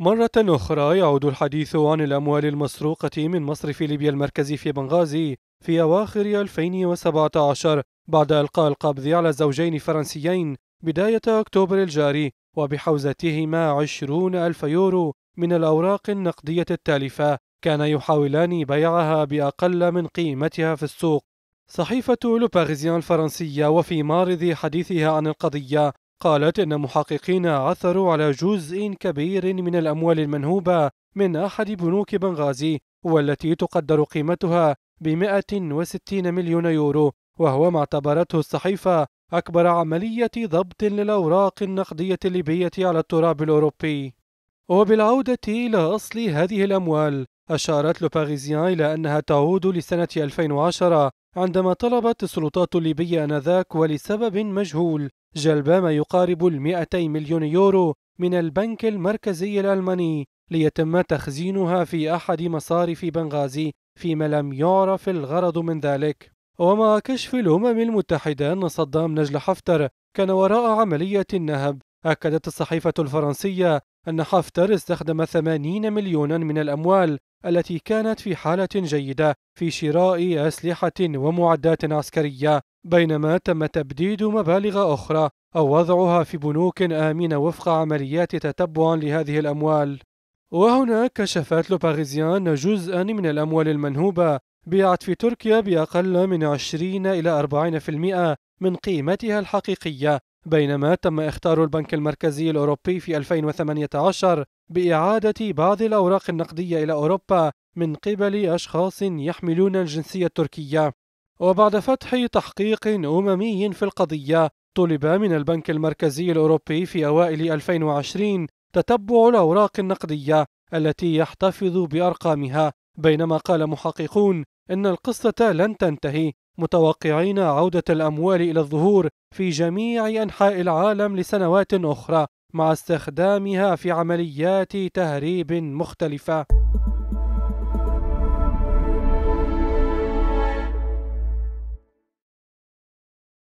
مرة أخرى يعود الحديث عن الأموال المسروقة من مصرف ليبيا المركزي في بنغازي في أواخر 2017 بعد إلقاء القبض على زوجين فرنسيين بداية أكتوبر الجاري وبحوزتهما 20 ألف يورو من الأوراق النقدية التالفة كان يحاولان بيعها بأقل من قيمتها في السوق صحيفة لو باريزيان الفرنسية وفي معرض حديثها عن القضية قالت إن محققين عثروا على جزء كبير من الأموال المنهوبة من أحد بنوك بنغازي والتي تقدر قيمتها ب 160 مليون يورو وهو ما اعتبرته الصحيفة أكبر عملية ضبط للأوراق النقدية الليبية على التراب الأوروبي وبالعودة إلى أصل هذه الأموال أشارت لوباريزيان إلى أنها تعود لسنة 2010 عندما طلبت السلطات الليبية آنذاك ولسبب مجهول جلب ما يقارب 200 مليون يورو من البنك المركزي الألماني ليتم تخزينها في أحد مصارف بنغازي فيما لم يعرف الغرض من ذلك ومع كشف الأمم المتحدة أن صدام نجل حفتر كان وراء عملية النهب أكدت الصحيفة الفرنسية أن حفتر استخدم 80 مليونا من الأموال التي كانت في حالة جيدة في شراء أسلحة ومعدات عسكرية بينما تم تبديد مبالغ أخرى أو وضعها في بنوك آمنة وفق عمليات تتبع لهذه الأموال وهنا كشفت لوباريزيان جزءا من الأموال المنهوبة بيعت في تركيا بأقل من 20 إلى 40% من قيمتها الحقيقية بينما تم اختار البنك المركزي الأوروبي في 2018 بإعادة بعض الأوراق النقدية إلى أوروبا من قبل أشخاص يحملون الجنسية التركية وبعد فتح تحقيق أممي في القضية طلب من البنك المركزي الأوروبي في أوائل 2020 تتبع الأوراق النقدية التي يحتفظ بأرقامها بينما قال محققون إن القصة لن تنتهي متوقعين عودة الأموال إلى الظهور في جميع أنحاء العالم لسنوات أخرى مع استخدامها في عمليات تهريب مختلفة